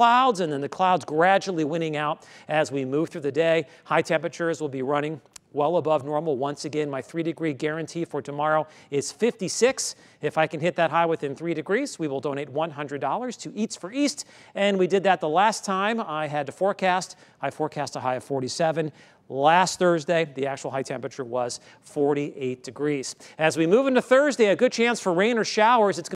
clouds, and then the clouds gradually winning out as we move through the day. High temperatures will be running well above normal. Once again, my three degree guarantee for tomorrow is 56. If I can hit that high within three degrees, we will donate $100 to Eats for East. And we did that the last time I had to forecast. I forecast a high of 47. Last Thursday, the actual high temperature was 48 degrees. As we move into Thursday, a good chance for rain or showers. It's